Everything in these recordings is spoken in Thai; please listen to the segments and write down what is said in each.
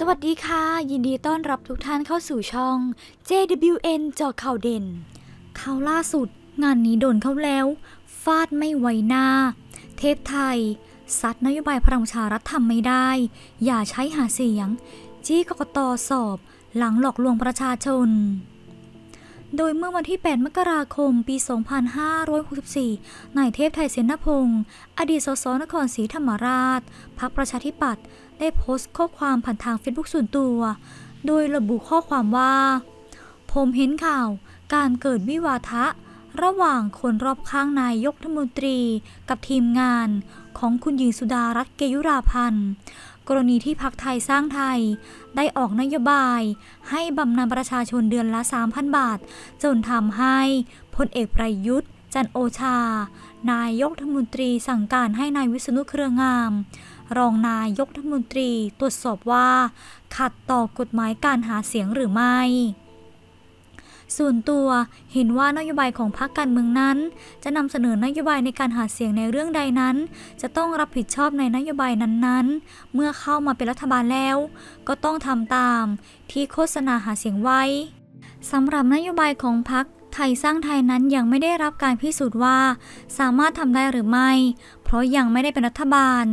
สวัสดีค่ะ ยินดีต้อนรับทุกท่านเข้าสู่ช่อง JWN จอข่าวเด่น ข่าวล่าสุดงานนี้โดนเข้าแล้ว ฟาดไม่ไวหน้า เทพไทยซัดนโยบายพลังชารัฐทำไม่ได้ อย่าใช้หาเสียง จี้กกตสอบ หลังหลอกลวงประชาชน โดยเมื่อวันที่ 8 มกราคม ปี 2564นายเทพไทยเสนพงศ์อดีตสสนครศรีธรรมราช พรรคประชาธิปัตย์ได้โพสต์ข้อความผ่านทางเฟซบุ๊กส่วนตัว โดยระบุข้อความว่า ผมเห็นข่าวการเกิดวิวาทะระหว่างคนรอบข้างนายยกรัฐมนตรีกับทีมงานของคุณหญิงสุดารัตน์เกยุราพันธ์กรณีที่พักไทยสร้างไทย ได้ออกนโยบาย ให้บำนาญประชาชนเดือนละ 3,000 บาท จนทำให้พลเอกประยุทธ์จันโอชา นายกรัฐมนตรีสั่งการให้นายวิษณุเครืองามรองนายกรัฐมนตรีตรวจสอบว่า ขัดต่อกฎหมายการหาเสียงหรือไม่ ส่วนตัวเห็นว่านโยบายของพรรคการเมืองนั้น จะนำเสนอนโยบายในการหาเสียงในเรื่องใดนั้น จะต้องรับผิดชอบในนโยบายนั้นๆ เมื่อเข้ามาเป็นรัฐบาลแล้ว ก็ต้องทำตามที่โฆษณาหาเสียงไว้สำหรับนโยบายของพรรคทยสร้างไทยนั้นยังไม่ได้รับการพิสูจน์ว่าสามารถทำได้หรือไม่ เพราะยังไม่ได้เป็นรัฐบาล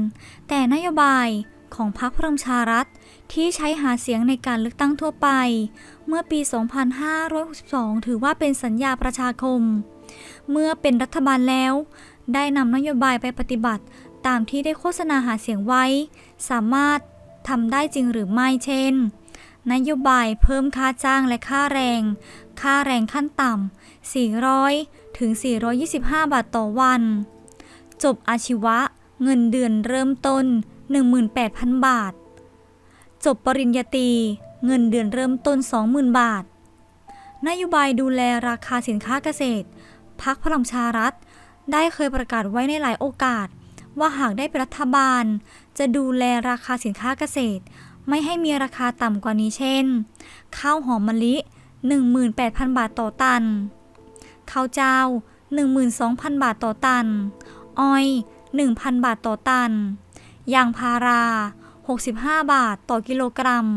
แต่นโยบายของพรรคพลังชารัฐที่ใช้หาเสียงในการเลือกตั้งทั่วไป เมื่อปี 2562 ถือว่าเป็นสัญญาประชาคม เมื่อเป็นรัฐบาลแล้ว ได้นำนโยบายไปปฏิบัติตามที่ได้โฆษณาหาเสียงไว้ สามารถทำได้จริงหรือไม่ เช่นนโยบายเพิ่มค่าจ้างและค่าแรง ค่าแรงขั้นต่ำ400ถึง425 บาทต่อวัน จบอาชีวะ เงินเดือนเริ่มต้น 18,000 บาท จบปริญญาตรี เงินเดือนเริ่มต้น 20,000 บาทนโยบายดูแลราคาสินค้าเกษตร พักพลังชารัฐ ได้เคยประกาศไว้ในหลายโอกาส ว่าหากได้เป็นรัฐบาล จะดูแลราคาสินค้าเกษตรไม่ให้มีราคาต่ำกว่านี้เช่น ข้าวหอมมะลิ 18,000 บาทต่อตัน ข้าวเจ้า12,000 บาทต่อตัน อ้อย1,000บาทต่อตัน ยางพารา 65 บาทต่อกิโลกรัม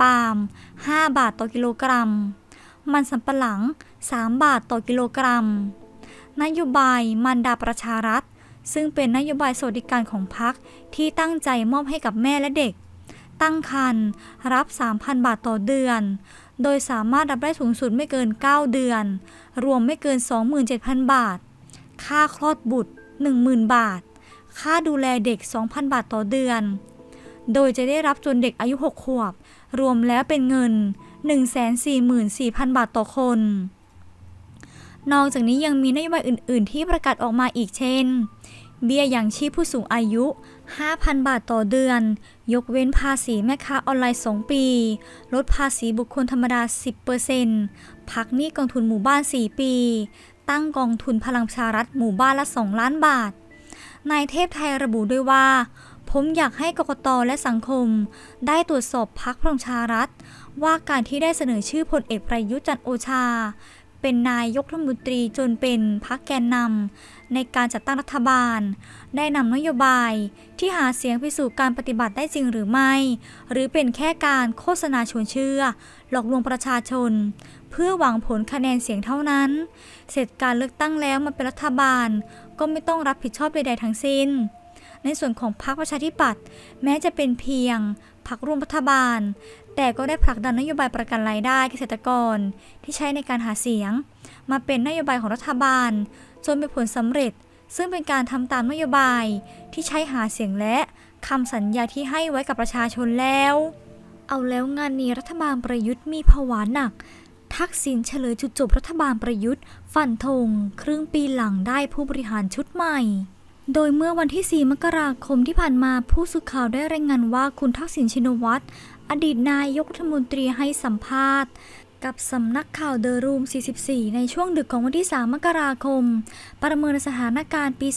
ปาล์ม5บาทต่อกิโลกรัม มันสำปะหลัง 3 บาทต่อกิโลกรัม นโยบายมันดาประชารัฐ ซึ่งเป็นนโยบายสวัสดิการของพรรคที่ตั้งใจมอบให้กับแม่และเด็กตั้งครรภ์รับ 3,000 บาทต่อเดือน โดยสามารถรับได้สูงสุดไม่เกิน 9 เดือน รวมไม่เกิน 27,000 บาท ค่าคลอดบุตร 10,000 บาท ค่าดูแลเด็ก 2,000 บาท ต่อเดือน โดยจะได้รับจนเด็กอายุ 6 ขวบ รวมแล้วเป็นเงิน 144,000 บาทต่อคน นอกจากนี้ยังมีนโยบายอื่น ๆ ที่ประกาศออกมาอีกเช่น เบี้ยยังชีพผู้สูงอายุ5,000 บาทต่อเดือน ยกเว้นภาษีแม่ค้าออนไลน์ 2 ปี ลดภาษีบุคคลธรรมดา 10%พักหนี้กองทุนหมู่บ้าน 4 ปี ตั้งกองทุนพลังชารัฐหมู่บ้านละ 2 ล้านบาท นายเทพไทยระบุด้วยว่า ผมอยากให้กกตและสังคมได้ตรวจสอบพักพลังชารัฐ ว่าการที่ได้เสนอชื่อพลเอกประยุจันโอชาเป็น นายยกรัฐมนตรีจนเป็นพรรคแกนนำในการจัดตั้งรัฐบาล ได้นำนโยบายที่หาเสียงไปสู่การปฏิบัติได้จริงหรือไม่ หรือเป็นแค่การโฆษณาชวนเชื่อ หลอกลวงประชาชน เพื่อหวังผลคะแนนเสียงเท่านั้น เสร็จการเลือกตั้งแล้วมาเป็นรัฐบาลก็ไม่ต้องรับผิดชอบใดๆ ทั้งสิ้น ในส่วนของพรรคประชาธิปัตย์แม้จะเป็นเพียงพรรคร่วมรัฐบาล แต่ก็ได้ผลักดันนโยบายประกันรายได้เกษตรกร ที่ใช้ในการหาเสียง มาเป็นนโยบายของรัฐบาล จนเป็นผลสำเร็จ ซึ่งเป็นการทำตามนโยบายที่ใช้หาเสียงและคำสัญญาที่ให้ไว้กับประชาชนแล้ว เอาแล้วงานนี้รัฐบาลประยุทธ์มีผวาหนัก ทักษิณเฉลยจุดจบรัฐบาลประยุทธ์ฟันธงครึ่งปีหลังได้ผู้บริหารชุดใหม่โดยเมื่อวันที่ 4 มกราคมที่ผ่านมาผู้สื่อข่าวได้รายงานว่าคุณทักษิณชินวัตรอดีตนายกรัฐมนตรีให้สัมภาษณ์กับสำนักข่าวเดอะรูม 44 ในช่วงดึกของวันที่ 3 มกราคม ประเมินสถานการณ์ปี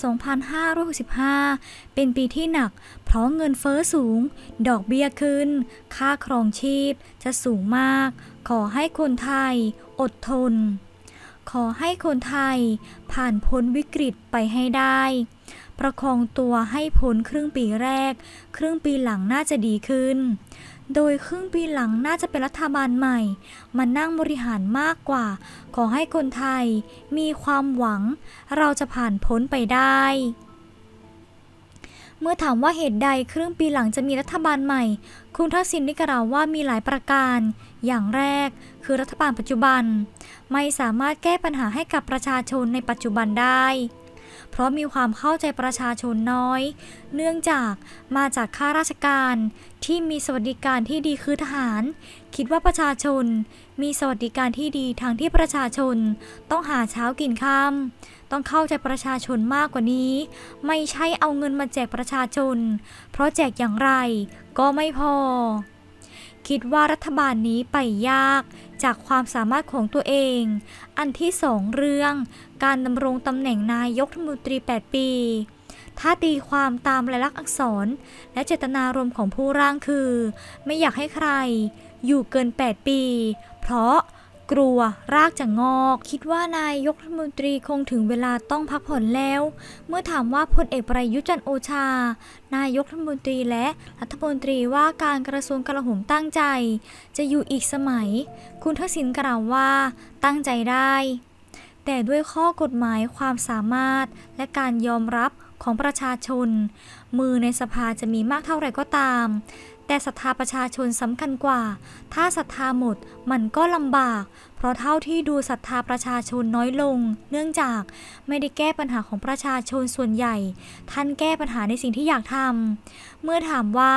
2565 เป็นปีที่หนัก เพราะเงินเฟ้อสูง ดอกเบี้ยขึ้น ค่าครองชีพจะสูงมาก ขอให้คนไทยอดทน ขอให้คนไทย ผ่านพ้นวิกฤตไปให้ได้ประคองตัวให้พ้นครึ่งปีแรก ครึ่งปีหลังน่าจะดีขึ้น โดยครึ่งปีหลังน่าจะเป็นรัฐบาลใหม่ มานั่งบริหารมากกว่า ขอให้คนไทย มีความหวังเราจะผ่านพ้นไปได้ เมื่อถามว่าเหตุใดครึ่งปีหลังจะมีรัฐบาลใหม่ คุณทักษิณได้กล่าวว่ามีหลายประการ อย่างแรก คือรัฐบาลปัจจุบัน ไม่สามารถแก้ปัญหาให้กับประชาชนในปัจจุบันได้เพราะมีความเข้าใจประชาชนน้อย เนื่องจากมาจากข้าราชการที่มีสวัสดิการที่ดีคือทหารคิดว่าประชาชนมีสวัสดิการที่ดีทางที่ประชาชน ต้องหาเช้ากินค่ำต้องเข้าใจประชาชนมากกว่านี้ ไม่ใช่เอาเงินมาแจกประชาชน เพราะแจกอย่างไรก็ไม่พอคิดว่ารัฐบาลนี้ไปยากจากความสามารถของตัวเอง อันที่สองเรื่องการดำรงตำแหน่งนายกรัฐมนตรี 8 ปี ถ้าตีความตามลายลักษณ์อักษร และเจตนารมณ์ของผู้ร่างคือ ไม่อยากให้ใครอยู่เกิน 8 ปี เพราะกลัว รากจะงอกคิดว่านายกรัฐมนตรีคงถึงเวลาต้องพักผ่อนแล้ว เมื่อถามว่าพลเอกประยุจันโอชา นายกรัฐมนตรีและรัฐมนตรีว่าการกระทรวงกลาโหมตั้งใจ จะอยู่อีกสมัย คุณทักษิณกล่าวว่าตั้งใจได้ แต่ด้วยข้อกฎหมายความสามารถและการยอมรับของประชาชน มือในสภาจะมีมากเท่าไหร่ก็ตามแต่ศรัทธาประชาชนสำคัญกว่า ถ้าศรัทธาหมดมันก็ลำบาก เพราะเท่าที่ดูศรัทธาประชาชนน้อยลง เนื่องจากไม่ได้แก้ปัญหาของประชาชนส่วนใหญ่ ท่านแก้ปัญหาในสิ่งที่อยากทำเมื่อถามว่า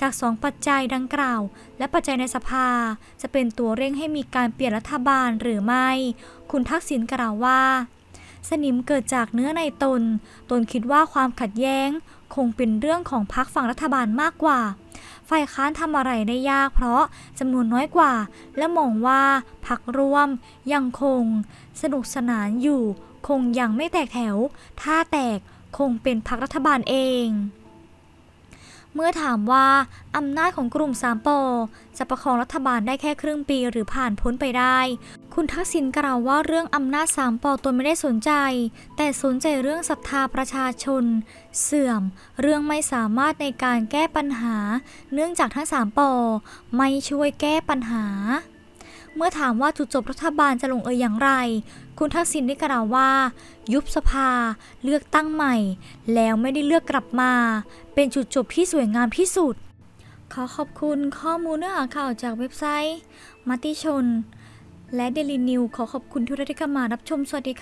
จากสองปัจจัยดังกล่าว และปัจจัยในสภา จะเป็นตัวเร่งให้มีการเปลี่ยนรัฐบาลหรือไม่ คุณทักษิณกล่าวว่า สนิมเกิดจากเนื้อในตน ตนคิดว่าความขัดแย้ง คงเป็นเรื่องของพรรคฝั่งรัฐบาลมากกว่าฝ่ายค้านทำอะไรได้ยากเพราะจำนวนน้อยกว่า และมองว่าพักร่วมยังคงสนุกสนานอยู่ คงยังไม่แตกแถว ถ้าแตกคงเป็นพักรัฐบาลเองเมื่อถามว่า อำนาจของกลุ่มสามปอจะประคองรัฐบาลได้แค่ครึ่งปีหรือผ่านพ้นไปได้ คุณทักษิณกล่าวว่าเรื่องอำนาจสามปอตนไม่ได้สนใจ แต่สนใจเรื่องศรัทธาประชาชน เสื่อม เรื่องไม่สามารถในการแก้ปัญหา เนื่องจากทั้งสามปอไม่ช่วยแก้ปัญหาเมื่อถามว่าจุดจบรัฐบาลจะลงเอยอย่างไร คุณทักษิณได้กล่าวว่ายุบสภาเลือกตั้งใหม่แล้วไม่ได้เลือกกลับมา เป็นจุดจบที่สวยงามที่สุด ขอขอบคุณข้อมูลเนื้อหาข่าวจากเว็บไซต์มติชน และเดลินิวขอขอบคุณทุกท่านที่เข้ามารับชมสวัสดีค่ะ